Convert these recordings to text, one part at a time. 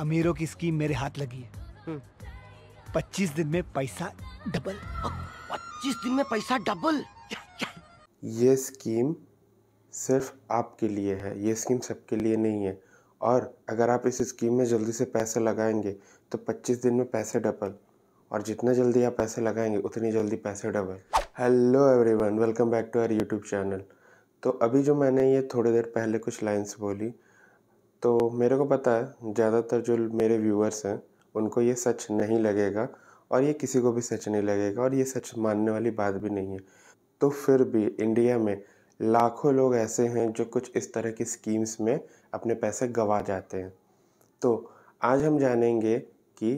अमीरों की स्कीम मेरे हाथ लगी है हम्म। पच्चीस दिन में पैसा डबल पच्चीस दिन में पैसा डबल ये स्कीम सिर्फ आपके लिए है ये स्कीम सबके लिए नहीं है और अगर आप इस स्कीम में जल्दी से पैसे लगाएंगे तो 25 दिन में पैसे डबल और जितना जल्दी आप पैसे लगाएंगे उतनी जल्दी पैसे double hello everyone welcome back to our YouTube channel तो अभी जो मैंने ये थोड़ी देर पहले कुछ लाइन्स बोली तो मेरे को पता है ज़्यादातर जो मेरे व्यूअर्स हैं उनको ये सच नहीं लगेगा और ये किसी को भी सच नहीं लगेगा और ये सच मानने वाली बात भी नहीं है तो फिर भी इंडिया में लाखों लोग ऐसे हैं जो कुछ इस तरह की स्कीम्स में अपने पैसे गवा जाते हैं तो आज हम जानेंगे कि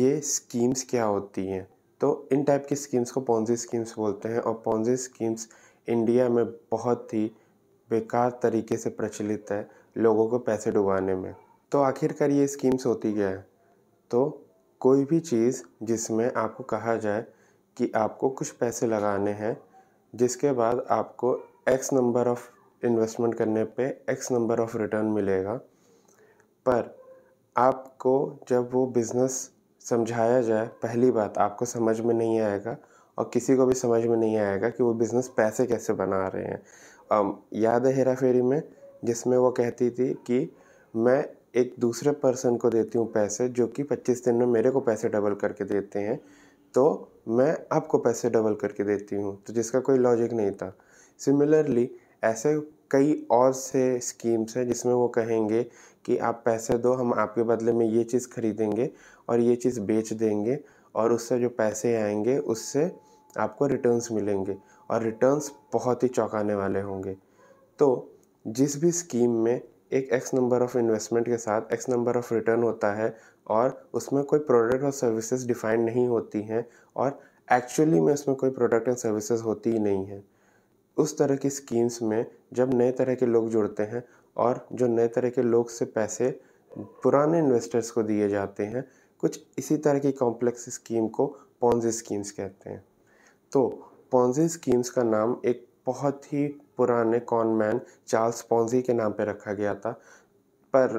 ये स्कीम्स क्या होती हैं तो इन टाइप की स्कीम्स को पौनजी स्कीम्स बोलते हैं और पौनजी स्कीम्स इंडिया में बहुत ही बेकार तरीके से प्रचलित है लोगों को पैसे डुबाने में तो आखिरकार ये स्कीम्स होती क्या है तो कोई भी चीज़ जिसमें आपको कहा जाए कि आपको कुछ पैसे लगाने हैं जिसके बाद आपको एक्स नंबर ऑफ़ इन्वेस्टमेंट करने पे एक्स नंबर ऑफ़ रिटर्न मिलेगा पर आपको जब वो बिज़नेस समझाया जाए पहली बात आपको समझ में नहीं आएगा और किसी को भी समझ में नहीं आएगा कि वो बिज़नेस पैसे कैसे बना रहे हैं याद है हेरा फेरी में जिसमें वो कहती थी कि मैं एक दूसरे पर्सन को देती हूँ पैसे जो कि पच्चीस दिन में मेरे को पैसे डबल करके देते हैं तो मैं आपको पैसे डबल करके देती हूँ तो जिसका कोई लॉजिक नहीं था सिमिलरली ऐसे कई और से स्कीम्स हैं जिसमें वो कहेंगे कि आप पैसे दो हम आपके बदले में ये चीज़ खरीदेंगे और ये चीज़ बेच देंगे और उससे जो पैसे आएंगे उससे आपको रिटर्न्स मिलेंगे और रिटर्न्स बहुत ही चौंकाने वाले होंगे तो जिस भी स्कीम में एक एक्स नंबर ऑफ़ इन्वेस्टमेंट के साथ एक्स नंबर ऑफ़ रिटर्न होता है और उसमें कोई प्रोडक्ट और सर्विसेज डिफाइन नहीं होती हैं और एक्चुअली में उसमें कोई प्रोडक्ट एंड सर्विसेज होती ही नहीं है उस तरह की स्कीम्स में जब नए तरह के लोग जुड़ते हैं और जो नए तरह के लोग से पैसे पुराने इन्वेस्टर्स को दिए जाते हैं कुछ इसी तरह की कॉम्प्लेक्स स्कीम को पॉन्जी स्कीम्स कहते हैं तो पॉन्जी स्कीम्स का नाम एक बहुत ही पुराने कॉन मैन चार्ल्स पॉन्जी के नाम पे रखा गया था पर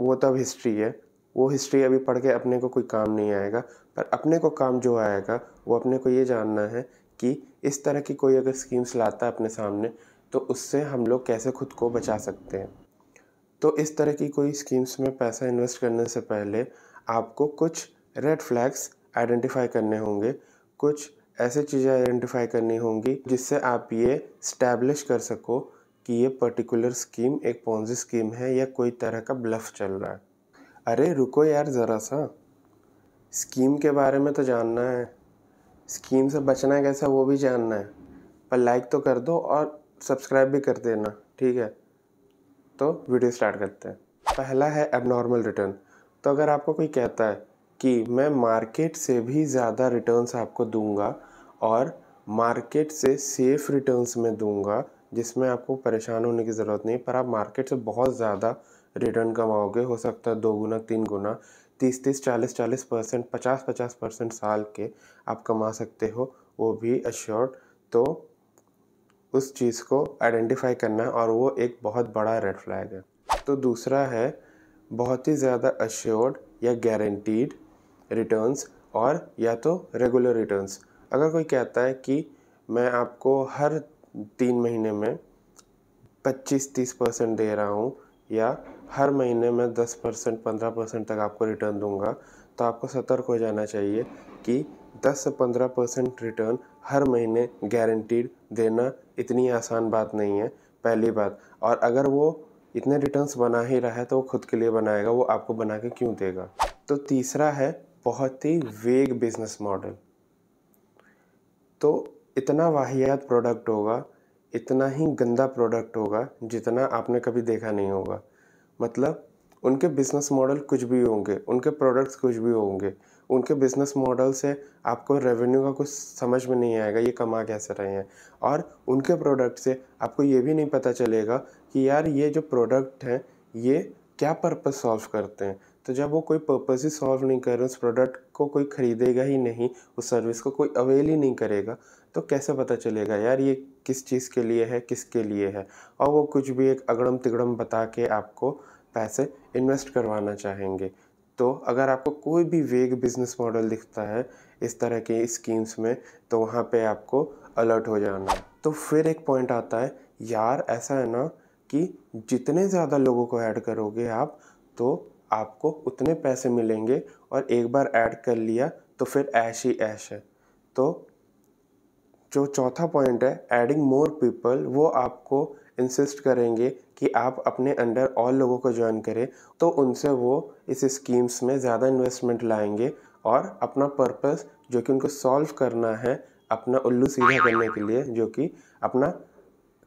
वो तब हिस्ट्री है वो हिस्ट्री अभी पढ़ के अपने को कोई काम नहीं आएगा पर अपने को काम जो आएगा वो अपने को ये जानना है कि इस तरह की कोई अगर स्कीम्स लाता है अपने सामने तो उससे हम लोग कैसे खुद को बचा सकते हैं तो इस तरह की कोई स्कीम्स में पैसा इन्वेस्ट करने से पहले आपको कुछ रेड फ्लैग्स आइडेंटिफाई करने होंगे कुछ ऐसे चीज़ें आइडेंटिफाई करनी होंगी जिससे आप ये स्टैब्लिश कर सको कि ये पर्टिकुलर स्कीम एक पॉन्जी स्कीम है या कोई तरह का ब्लफ चल रहा है अरे रुको यार ज़रा सा स्कीम के बारे में तो जानना है स्कीम से बचना कैसा वो भी जानना है पर लाइक तो कर दो और सब्सक्राइब भी कर देना ठीक है तो वीडियो स्टार्ट करते हैं पहला है एबनॉर्मल रिटर्न तो अगर आपको कोई कहता है कि मैं मार्केट से भी ज़्यादा रिटर्न्स आपको दूंगा और मार्केट से सेफ रिटर्न्स में दूंगा जिसमें आपको परेशान होने की ज़रूरत नहीं पर आप मार्केट से बहुत ज़्यादा रिटर्न कमाओगे हो सकता है दो गुना तीन गुना तीस तीस चालीस चालीस परसेंट पचास पचास परसेंट साल के आप कमा सकते हो वो भी अश्योर्ड तो उस चीज़ को आइडेंटिफाई करना है और वो एक बहुत बड़ा रेड फ्लैग है तो दूसरा है बहुत ही ज़्यादा अश्योर्ड या गारंटीड रिटर्न्स और या तो रेगुलर रिटर्न्स अगर कोई कहता है कि मैं आपको हर तीन महीने में 25-30 परसेंट दे रहा हूँ या हर महीने में 10 परसेंट पंद्रह परसेंट तक आपको रिटर्न दूंगा तो आपको सतर्क हो जाना चाहिए कि 10 से 15 परसेंट रिटर्न हर महीने गारंटीड देना इतनी आसान बात नहीं है पहली बात और अगर वो इतने रिटर्न्स बना ही रहा है तो वो खुद के लिए बनाएगा वो आपको बना के क्यों देगा तो तीसरा है बहुत ही वेग बिजनेस मॉडल तो इतना वाहियात प्रोडक्ट होगा इतना ही गंदा प्रोडक्ट होगा जितना आपने कभी देखा नहीं होगा मतलब उनके बिजनेस मॉडल कुछ भी होंगे उनके प्रोडक्ट्स कुछ भी होंगे उनके बिजनेस मॉडल से आपको रेवेन्यू का कुछ समझ में नहीं आएगा ये कमा कैसे रहे हैं और उनके प्रोडक्ट से आपको ये भी नहीं पता चलेगा कि यार ये जो प्रोडक्ट हैं ये क्या पर्पज़ सॉल्व करते हैं तो जब वो कोई पर्पज़ ही सॉल्व नहीं कर रहे उस प्रोडक्ट को कोई ख़रीदेगा ही नहीं उस सर्विस को कोई अवेल ही नहीं करेगा तो कैसे पता चलेगा यार ये किस चीज़ के लिए है किसके लिए है और वो कुछ भी एक अगड़म तिगड़म बता के आपको पैसे इन्वेस्ट करवाना चाहेंगे तो अगर आपको कोई भी वेग बिजनेस मॉडल दिखता है इस तरह के स्कीम्स में तो वहाँ पे आपको अलर्ट हो जाना है तो फिर एक पॉइंट आता है यार ऐसा है ना कि जितने ज़्यादा लोगों को ऐड करोगे आप तो आपको उतने पैसे मिलेंगे और एक बार ऐड कर लिया तो फिर ऐश ही ऐश है तो जो चौथा पॉइंट है एडिंग मोर पीपल वो आपको इंसिस्ट करेंगे कि आप अपने अंडर और लोगों को ज्वाइन करें तो उनसे वो इस स्कीम्स में ज़्यादा इन्वेस्टमेंट लाएंगे और अपना पर्पस जो कि उनको सॉल्व करना है अपना उल्लू सीधा करने के लिए जो कि अपना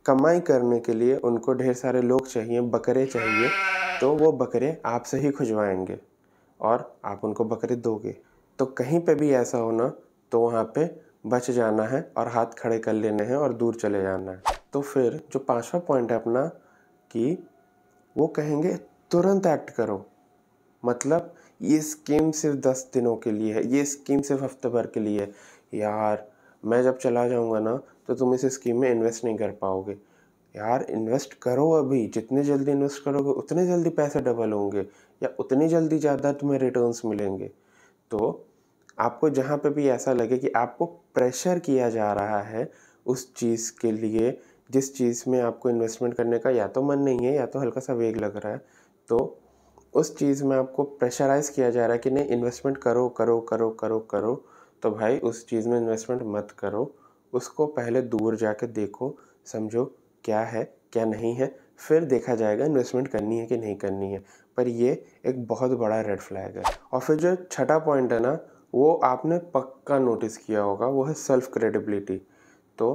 कमाई करने के लिए उनको ढेर सारे लोग चाहिए बकरे चाहिए तो वो बकरे आपसे ही खुजवाएंगे और आप उनको बकरे दोगे तो कहीं पे भी ऐसा होना तो वहाँ पे बच जाना है और हाथ खड़े कर लेने हैं और दूर चले जाना है तो फिर जो पांचवा पॉइंट है अपना कि वो कहेंगे तुरंत एक्ट करो मतलब ये स्कीम सिर्फ दस दिनों के लिए है ये स्कीम सिर्फ हफ्ते भर के लिए है यार मैं जब चला जाऊँगा ना तो तुम इस स्कीम में इन्वेस्ट नहीं कर पाओगे यार इन्वेस्ट करो अभी जितने जल्दी इन्वेस्ट करोगे उतने जल्दी पैसे डबल होंगे या उतनी जल्दी ज़्यादा तुम्हें रिटर्न्स मिलेंगे तो आपको जहाँ पे भी ऐसा लगे कि आपको प्रेशर किया जा रहा है उस चीज़ के लिए जिस चीज़ में आपको इन्वेस्टमेंट करने का या तो मन नहीं है या तो हल्का सा वेग लग रहा है तो उस चीज़ में आपको प्रेशराइज किया जा रहा है कि नहीं इन्वेस्टमेंट करो करो करो करो करो तो भाई उस चीज़ में इन्वेस्टमेंट मत करो उसको पहले दूर जाकर देखो समझो क्या है क्या नहीं है फिर देखा जाएगा इन्वेस्टमेंट करनी है कि नहीं करनी है पर ये एक बहुत बड़ा रेड फ्लैग है और फिर जो छठा पॉइंट है ना वो आपने पक्का नोटिस किया होगा वो है सेल्फ क्रेडिबिलिटी तो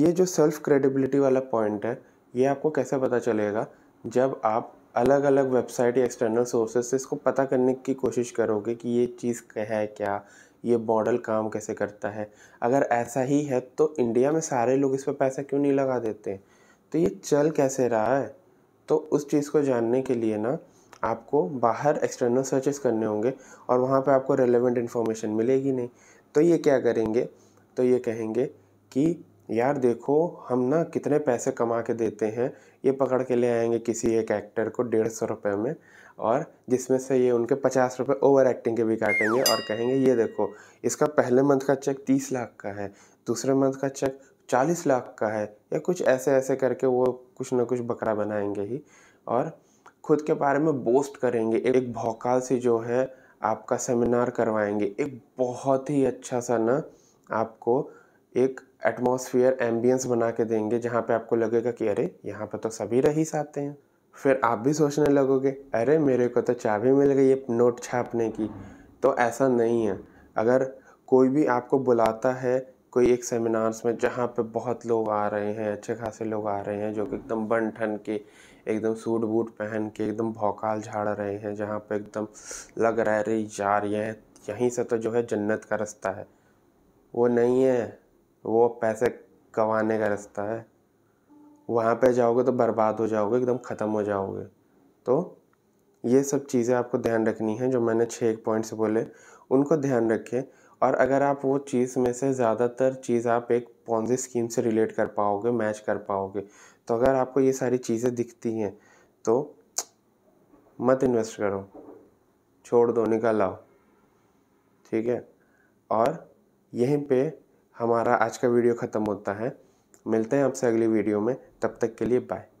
ये जो सेल्फ क्रेडिबिलिटी वाला पॉइंट है ये आपको कैसे पता चलेगा जब आप अलग अलग वेबसाइट या एक्सटर्नल सोर्सेज से इसको पता करने की कोशिश करोगे कि ये चीज़ है क्या ये मॉडल काम कैसे करता है अगर ऐसा ही है तो इंडिया में सारे लोग इस पर पैसा क्यों नहीं लगा देते तो ये चल कैसे रहा है तो उस चीज़ को जानने के लिए ना आपको बाहर एक्सटर्नल सर्चेस करने होंगे और वहाँ पे आपको रेलेवेंट इन्फॉर्मेशन मिलेगी नहीं तो ये क्या करेंगे तो ये कहेंगे कि यार देखो हम ना कितने पैसे कमा के देते हैं ये पकड़ के ले आएंगे किसी एक एक्टर को डेढ़ सौ रुपये में और जिसमें से ये उनके पचास रुपये ओवर एक्टिंग के भी काटेंगे और कहेंगे ये देखो इसका पहले मंथ का चेक तीस लाख का है दूसरे मंथ का चेक चालीस लाख का है या कुछ ऐसे ऐसे करके वो कुछ ना कुछ बकरा बनाएंगे ही और खुद के बारे में बोस्ट करेंगे एक भौकाल से जो है आपका सेमिनार करवाएंगे एक बहुत ही अच्छा सा ना आपको एक एटमॉस्फेयर एम्बियंस बना के देंगे जहाँ पे आपको लगेगा कि अरे यहाँ पे तो सभी रईस आते हैं फिर आप भी सोचने लगोगे अरे मेरे को तो चाबी मिल गई नोट छापने की तो ऐसा नहीं है अगर कोई भी आपको बुलाता है कोई एक सेमिनार्स में जहाँ पे बहुत लोग आ रहे हैं अच्छे खासे लोग आ रहे हैं जो कि एकदम बन ठन के एकदम सूट बूट पहन के एकदम भौकाल झाड़ रहे हैं जहाँ पे एकदम लग रहा है जा यार है यहीं से तो जो है जन्नत का रास्ता है वो नहीं है वो पैसे कमाने का रास्ता है वहाँ पे जाओगे तो बर्बाद हो जाओगे एकदम ख़त्म हो जाओगे तो ये सब चीज़ें आपको ध्यान रखनी है जो मैंने छः एक पॉइंट्स बोले उनको ध्यान रखें और अगर आप वो चीज़ में से ज़्यादातर चीज़ आप एक पॉन्जी स्कीम से रिलेट कर पाओगे मैच कर पाओगे तो अगर आपको ये सारी चीज़ें दिखती हैं तो मत इन्वेस्ट करो छोड़ दो निकल आओ ठीक है और यहीं पे हमारा आज का वीडियो ख़त्म होता है मिलते हैं आपसे अगली वीडियो में तब तक के लिए बाय